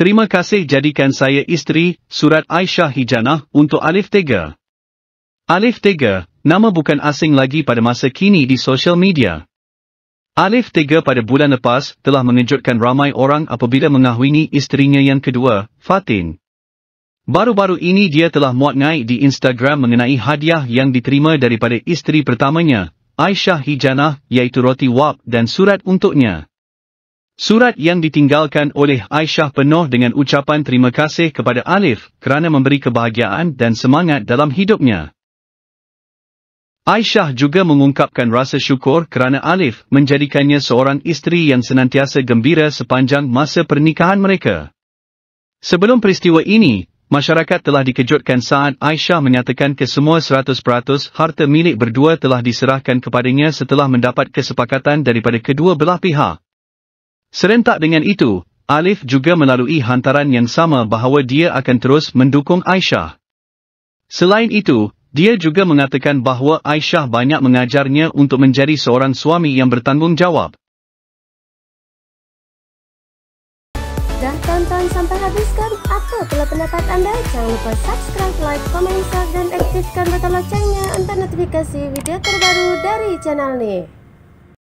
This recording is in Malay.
Terima kasih jadikan saya isteri, surat Aisyah Hijanah untuk Alif Tega. Alif Tega, nama bukan asing lagi pada masa kini di social media. Alif Tega pada bulan lepas telah mengejutkan ramai orang apabila mengahwini isterinya yang kedua, Fatin. Baru-baru ini dia telah muat naik di Instagram mengenai hadiah yang diterima daripada isteri pertamanya, Aisyah Hijanah, iaitu roti wap dan surat untuknya. Surat yang ditinggalkan oleh Aisyah penuh dengan ucapan terima kasih kepada Alif kerana memberi kebahagiaan dan semangat dalam hidupnya. Aisyah juga mengungkapkan rasa syukur kerana Alif menjadikannya seorang isteri yang senantiasa gembira sepanjang masa pernikahan mereka. Sebelum peristiwa ini, masyarakat telah dikejutkan saat Aisyah menyatakan kesemua 100% harta milik berdua telah diserahkan kepadanya setelah mendapat kesepakatan daripada kedua belah pihak. Serentak dengan itu, Alif juga melalui hantaran yang sama bahawa dia akan terus mendukung Aisyah. Selain itu, dia juga mengatakan bahawa Aisyah banyak mengajarnya untuk menjadi seorang suami yang bertanggungjawab. Dah tonton sampai habis kan? Apa pula pendapat anda? Jangan lupa subscribe, like, komen, share dan aktifkan butang loncengnya untuk notifikasi video terbaru dari channel ni.